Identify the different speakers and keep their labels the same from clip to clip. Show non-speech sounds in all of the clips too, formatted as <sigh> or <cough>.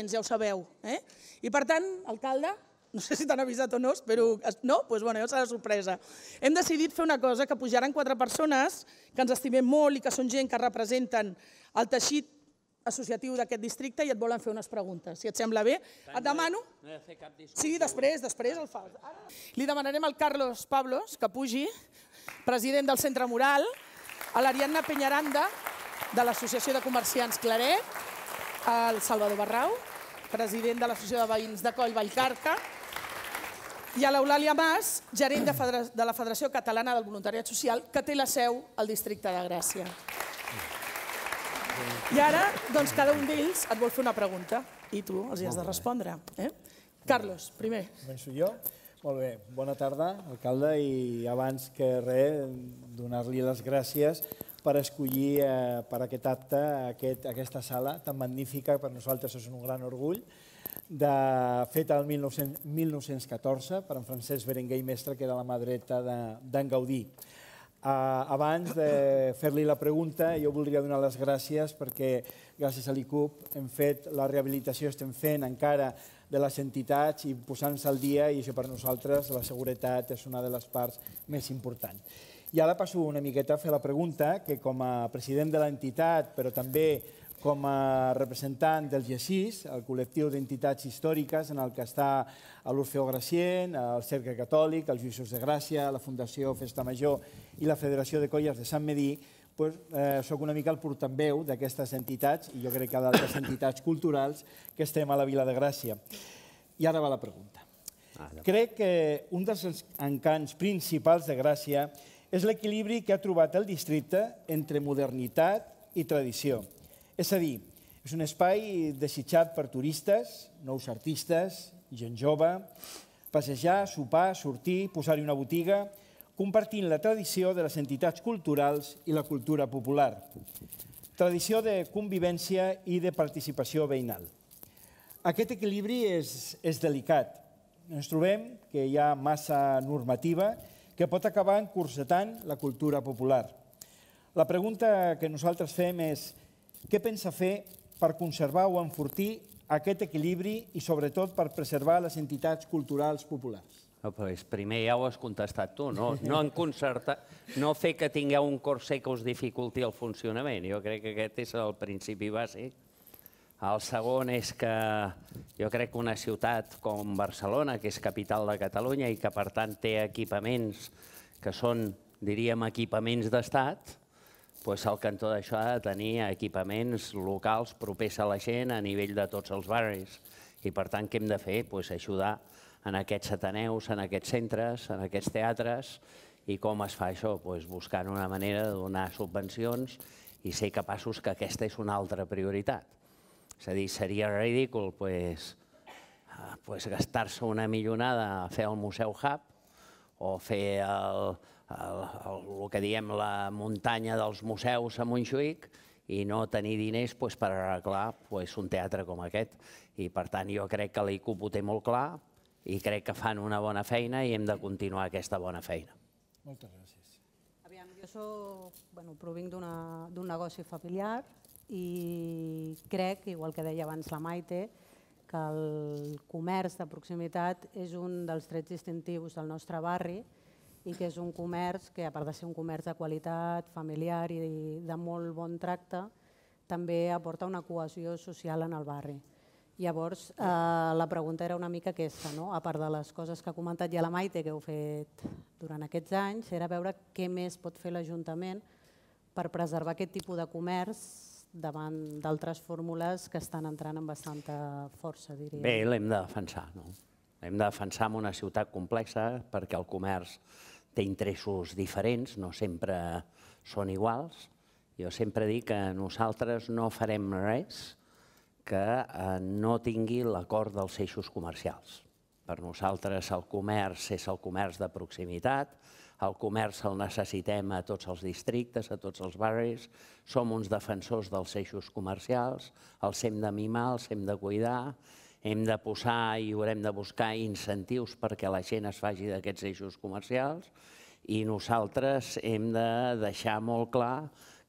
Speaker 1: valents, ja ho sabeu. Eh? I per tant, alcalde, <laughs> no sé si t'han avisat o no, però No? Doncs pues, bueno, ja serà sorpresa. Hem decidit fer una cosa, que pujaran quatre persones que ens estimem molt i que són gent que representen el teixit associatiu d'aquest districte i et volen fer unes preguntes. Si et sembla bé, et demano... No he de fer cap discurs. Sí, després, després el fas. Li demanarem al Carlos Pablos que pugi, president del Centre Moral, a l'Ariadna Peñaranda, de l'Associació de Comerciants Claret, al Salvador Barrau, president de l'Associació de Veïns de Coll Vallcarca, i a l'Eulàlia Mas, gerent de, la Federació Catalana del Voluntariat Social, que té la seu al districte de Gràcia.
Speaker 2: I ara, doncs, cada
Speaker 1: un d'ells et vol fer una pregunta i tu els hi has de respondre. Eh? Carlos, primer.
Speaker 2: Començo jo. Molt bé, bona tarda, alcalde, i abans que res, donar-li les gràcies per escollir eh, per aquest acte aquest, aquesta sala tan magnífica, per nosaltres és un gran orgull, de, feta el 1914 per en Francesc Berenguer i Mestre, que era la mà dreta d'en de, Gaudí. Eh, abans de fer-li la pregunta, jo voldria donar les gràcies perquè gràcies a l'ICUP hem fet la rehabilitació, estem fent encara de les entitats i posant-se al dia i això per nosaltres la seguretat és una de les parts més importants. I ara passo una miqueta a fer la pregunta, que com a president de l'entitat, però també com a representant del GESIS, el col·lectiu d'entitats històriques en el que està l'Orfeo Gracient, el Cercle Catòlic, els Juïssos de Gràcia, la Fundació Festa Major i la Federació de Colles de Sant Medí, eh, soc una mica el portaveu d'aquestes entitats i jo crec que d'altres entitats culturals que estem a la Vila de Gràcia. I ara va la pregunta. Crec que un dels encants principals de Gràcia és l'equilibri que ha trobat el districte entre modernitat i tradició. És a dir, és un espai desitjat per turistes, nous artistes, gent jove, passejar, sopar, sortir, posar-hi una botiga, compartint la tradició de les entitats culturals i la cultura popular. Tradició de convivència i de participació veïnal. Aquest equilibri és, és delicat. Ens trobem que hi ha massa normativa que pot acabar encursetant la cultura popular. La pregunta que nosaltres fem és què pensa fer per conservar o enfortir aquest equilibri i, sobretot, per preservar les entitats culturals populars?
Speaker 1: No, pues primer ja ho has contestat tu, no, <laughs> no, concerta, no fer que tingueu un corset que us dificulti el funcionament. Jo crec que aquest és el principi bàsic el segon és que jo crec que una ciutat com Barcelona, que és capital de Catalunya i que per tant té equipaments que són, diríem, equipaments d'estat, doncs al cantó d'això ha de tenir equipaments locals propers a la gent a nivell de tots els barris. I per tant, què hem de fer? Doncs ajudar en aquests ateneus, en aquests centres, en aquests teatres. I com es fa això? Doncs buscant una manera de donar subvencions i ser capaços que aquesta és una altra prioritat és a dir, seria ridícul pues, ah, pues gastar-se una millonada a fer el Museu Hub o fer el, el, el, el que diem la muntanya dels museus a Montjuïc i no tenir diners pues, per arreglar pues, un teatre com aquest. I per tant jo crec que l'ICUP ho té molt clar i crec que fan una bona feina i hem de continuar aquesta bona feina.
Speaker 3: Moltes gràcies. Aviam, jo soc, bueno, provinc d'un negoci familiar, i crec, igual que deia abans la Maite, que el comerç de proximitat és un dels trets distintius del nostre barri i que és un comerç que, a part de ser un comerç de qualitat, familiar i de molt bon tracte, també aporta una cohesió social en el barri. Llavors, eh, la pregunta era una mica aquesta, no? a part de les coses que ha comentat ja la Maite, que heu fet durant aquests anys, era veure què més pot fer l'Ajuntament per preservar aquest tipus de comerç davant d'altres fórmules que estan entrant amb bastanta força, diria. Bé,
Speaker 1: l'hem de defensar, no? Hem de defensar en una ciutat complexa perquè el comerç té interessos diferents, no sempre són iguals. Jo sempre dic que nosaltres no farem res que eh, no tingui l'acord dels eixos comercials. Per nosaltres el comerç és el comerç de proximitat, el comerç el necessitem a tots els districtes, a tots els barris, som uns defensors dels eixos comercials, els hem de mimar, els hem de cuidar, hem de posar i haurem de buscar incentius perquè la gent es faci d'aquests eixos comercials i nosaltres hem de deixar molt clar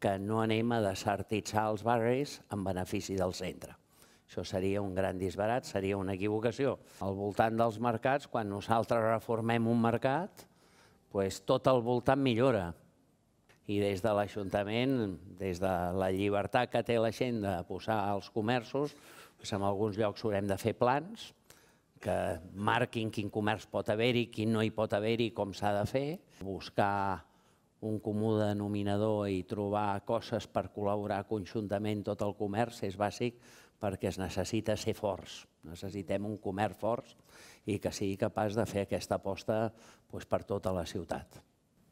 Speaker 1: que no anem a desertitzar els barris en benefici del centre. Això seria un gran disbarat, seria una equivocació. Al voltant dels mercats, quan nosaltres reformem un mercat, pues, tot al voltant millora. I des de l'Ajuntament, des de la llibertat que té la gent de posar als comerços, pues, en alguns llocs haurem de fer plans que marquin quin comerç pot haver-hi, quin no hi pot haver-hi, com s'ha de fer, buscar un comú denominador i trobar coses per col·laborar conjuntament tot el comerç és bàsic perquè es necessita ser forts, necessitem un comerç forts i que sigui capaç de fer aquesta aposta doncs, per tota la ciutat.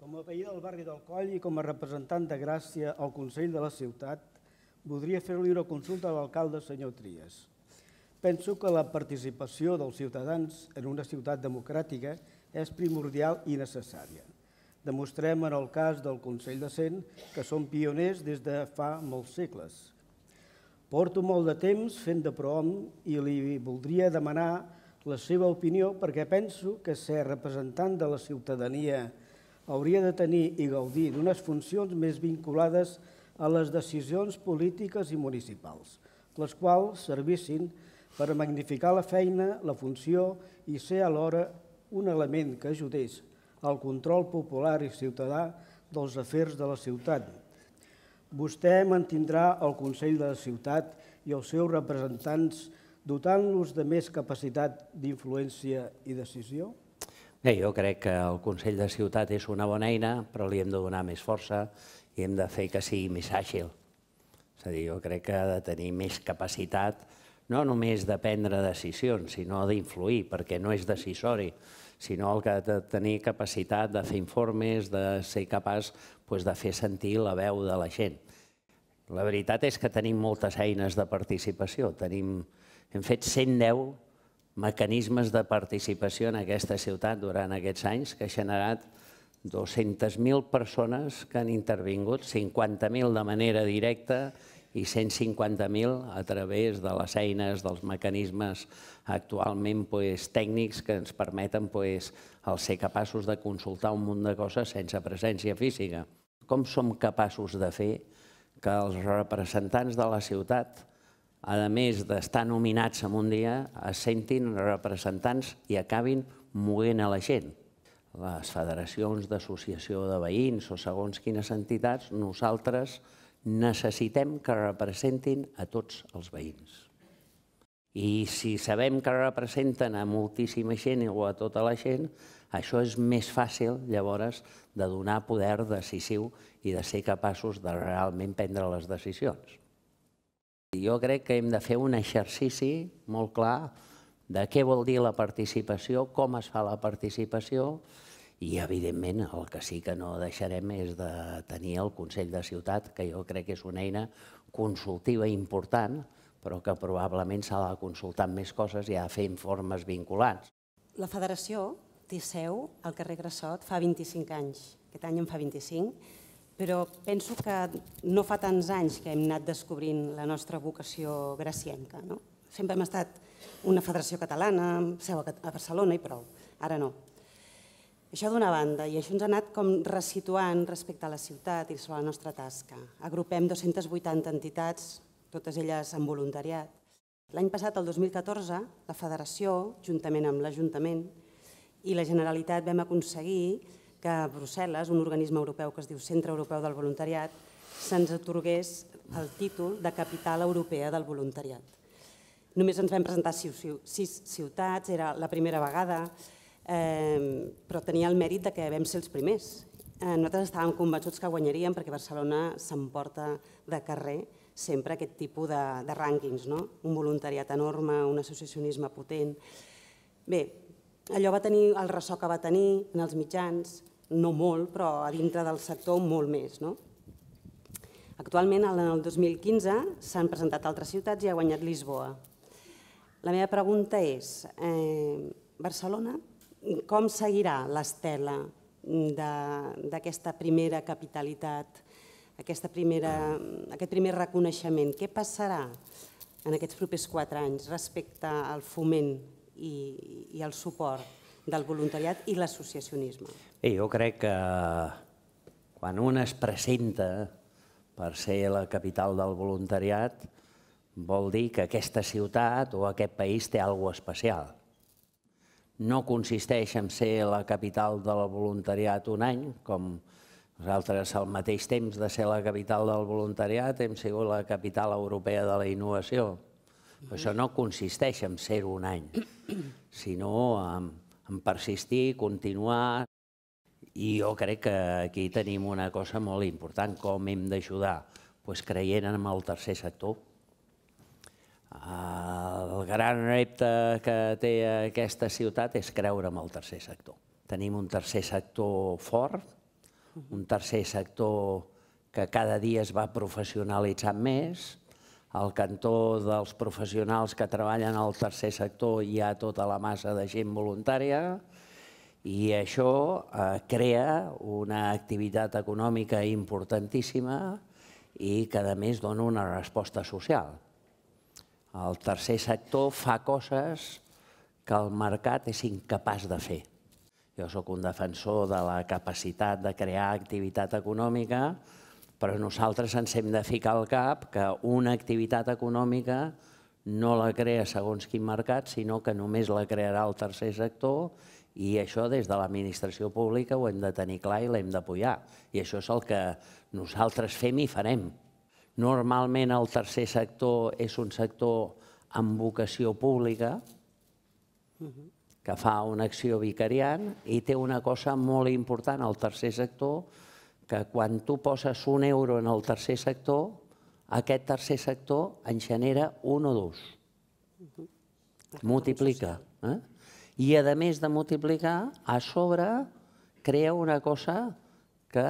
Speaker 4: Com a veí del barri del Coll i com a representant de Gràcia al Consell de la Ciutat, voldria fer-li una consulta a l'alcalde, senyor Trias. Penso que la participació dels ciutadans en una ciutat democràtica és primordial i necessària. Demostrem en el cas del Consell de Cent que som pioners des de fa molts segles Porto molt de temps fent de prohom i li voldria demanar la seva opinió perquè penso que ser representant de la ciutadania hauria de tenir i gaudir d'unes funcions més vinculades a les decisions polítiques i municipals, les quals servissin per magnificar la feina, la funció i ser alhora un element que ajudés al control popular i ciutadà dels afers de la ciutat, Vostè mantindrà el Consell de la Ciutat i els seus representants dotant-los de més capacitat d'influència i decisió?
Speaker 1: Bé, jo crec que el Consell de Ciutat és una bona eina, però li hem de donar més força i hem de fer que sigui més àgil. És a dir, jo crec que ha de tenir més capacitat no només de prendre decisions, sinó d'influir, perquè no és decisori sinó el que ha de tenir capacitat de fer informes, de ser capaç pues, doncs, de fer sentir la veu de la gent. La veritat és que tenim moltes eines de participació. Tenim, hem fet 110 mecanismes de participació en aquesta ciutat durant aquests anys que ha generat 200.000 persones que han intervingut, 50.000 de manera directa i 150.000 a través de les eines, dels mecanismes actualment pues, tècnics que ens permeten pues, el ser capaços de consultar un munt de coses sense presència física. Com som capaços de fer que els representants de la ciutat, a més d'estar nominats en un dia, es sentin representants i acabin moguent a la gent? Les federacions d'associació de veïns o segons quines entitats, nosaltres, necessitem que representin a tots els veïns. I si sabem que representen a moltíssima gent o a tota la gent, això és més fàcil, llavors, de donar poder decisiu i de ser capaços de realment prendre les decisions. Jo crec que hem de fer un exercici molt clar de què vol dir la participació, com es fa la participació i, evidentment, el que sí que no deixarem és de tenir el Consell de Ciutat, que jo crec que és una eina consultiva important, però que probablement s'ha de consultar amb més coses i ha de fer informes vinculants.
Speaker 3: La Federació té seu al carrer Grassot fa 25 anys, aquest any en fa 25, però penso que no fa tants anys que hem anat descobrint la nostra vocació gracienca. No? Sempre hem estat una federació catalana, seu a Barcelona i prou. Ara no. Això d'una banda, i això ens ha anat com resituant respecte a la ciutat i sobre la nostra tasca. Agrupem 280 entitats, totes elles amb voluntariat. L'any passat, el 2014, la Federació, juntament amb l'Ajuntament i la Generalitat, vam aconseguir que a Brussel·les, un organisme europeu que es diu Centre Europeu del Voluntariat, se'ns atorgués el títol de Capital Europea del Voluntariat. Només ens vam presentar sis ciutats, era la primera vegada, eh, però tenia el mèrit de que vam ser els primers. Eh, nosaltres estàvem convençuts que guanyaríem perquè Barcelona s'emporta de carrer sempre aquest tipus de, de rànquings, no? un voluntariat enorme, un associacionisme potent. Bé, allò va tenir el ressò que va tenir en els mitjans, no molt, però a dintre del sector molt més. No? Actualment, en el 2015, s'han presentat altres ciutats i ha guanyat Lisboa. La meva pregunta és, eh, Barcelona com seguirà l'estela d'aquesta primera capitalitat, aquesta primera, aquest primer reconeixement? Què passarà en aquests propers quatre anys respecte al foment i, i al suport del voluntariat i l'associacionisme?
Speaker 1: jo crec que quan un es presenta per ser la capital del voluntariat, vol dir que aquesta ciutat o aquest país té alguna cosa especial no consisteix en ser la capital del voluntariat un any, com nosaltres al mateix temps de ser la capital del voluntariat hem sigut la capital europea de la innovació. Però això no consisteix en ser un any, sinó en, en persistir, continuar. I jo crec que aquí tenim una cosa molt important, com hem d'ajudar? Pues creient en el tercer sector. El gran repte que té aquesta ciutat és creure en el tercer sector. Tenim un tercer sector fort, un tercer sector que cada dia es va professionalitzant més. Al cantó dels professionals que treballen al tercer sector hi ha tota la massa de gent voluntària i això eh, crea una activitat econòmica importantíssima i que, a més, dona una resposta social. El tercer sector fa coses que el mercat és incapaç de fer. Jo sóc un defensor de la capacitat de crear activitat econòmica, però nosaltres ens hem de ficar al cap que una activitat econòmica no la crea segons quin mercat, sinó que només la crearà el tercer sector i això des de l'administració pública ho hem de tenir clar i l'hem d'apoyar. I això és el que nosaltres fem i farem. Normalment el tercer sector és un sector amb vocació pública, que fa una acció vicariant i té una cosa molt important al tercer sector, que quan tu poses un euro en el tercer sector, aquest tercer sector en genera un o dos. Multiplica. Eh? I a més de multiplicar, a sobre crea una cosa que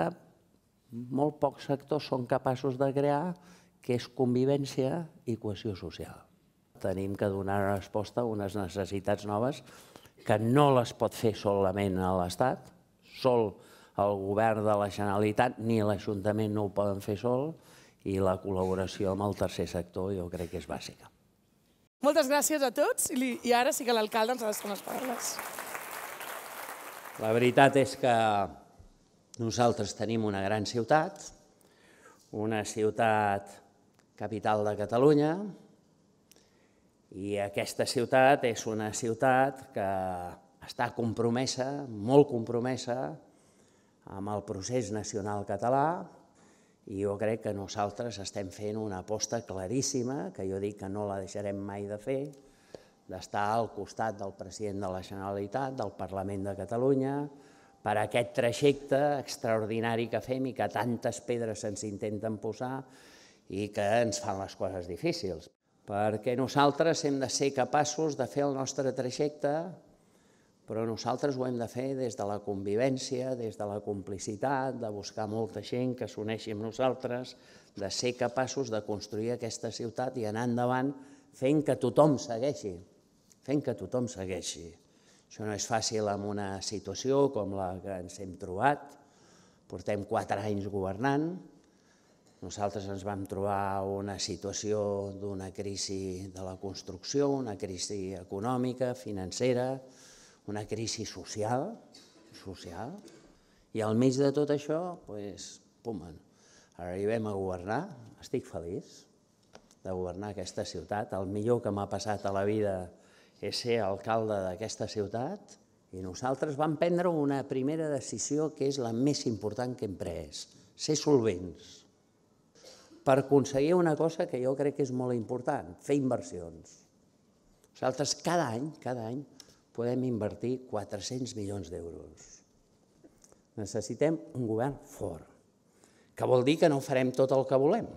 Speaker 1: molt pocs sectors són capaços de crear, que és convivència i cohesió social. Tenim que donar una resposta a unes necessitats noves que no les pot fer solament a l'Estat, sol el govern de la Generalitat ni l'Ajuntament no ho poden fer sol i la col·laboració amb el tercer sector jo crec que és bàsica. Moltes gràcies a tots i, i ara sí que l'alcalde ens ha de fer unes paraules. La veritat és que nosaltres tenim una gran ciutat, una ciutat capital de Catalunya, i aquesta ciutat és una ciutat que està compromesa, molt compromesa, amb el procés nacional català, i jo crec que nosaltres estem fent una aposta claríssima, que jo dic que no la deixarem mai de fer, d'estar al costat del president de la Generalitat, del Parlament de Catalunya, per aquest trajecte extraordinari que fem i que tantes pedres se'ns intenten posar i que ens fan les coses difícils. Perquè nosaltres hem de ser capaços de fer el nostre trajecte, però nosaltres ho hem de fer des de la convivència, des de la complicitat, de buscar molta gent que s'uneixi amb nosaltres, de ser capaços de construir aquesta ciutat i anar endavant fent que tothom segueixi, fent que tothom segueixi. Això no és fàcil en una situació com la que ens hem trobat. Portem quatre anys governant. Nosaltres ens vam trobar una situació d'una crisi de la construcció, una crisi econòmica, financera, una crisi social, social. I al mig de tot això, doncs, pum, arribem a governar, estic feliç de governar aquesta ciutat, el millor que m'ha passat a la vida és ser alcalde d'aquesta ciutat i nosaltres vam prendre una primera decisió que és la més important que hem pres, ser solvents, per aconseguir una cosa que jo crec que és molt important, fer inversions. Nosaltres cada any, cada any, podem invertir 400 milions d'euros. Necessitem un govern fort, que vol dir que no farem tot el que volem.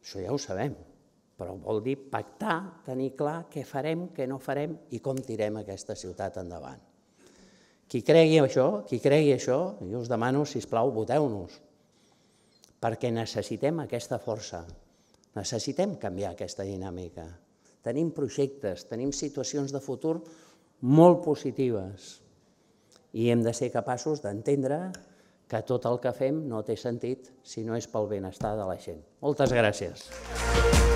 Speaker 1: Això ja ho sabem però vol dir pactar, tenir clar què farem, què no farem i com tirem aquesta ciutat endavant. Qui cregui això, qui cregui això, jo us demano, si plau, voteu-nos, perquè necessitem aquesta força, necessitem canviar aquesta dinàmica. Tenim projectes, tenim situacions de futur molt positives i hem de ser capaços d'entendre que tot el que fem no té sentit si no és pel benestar de la gent. Moltes gràcies.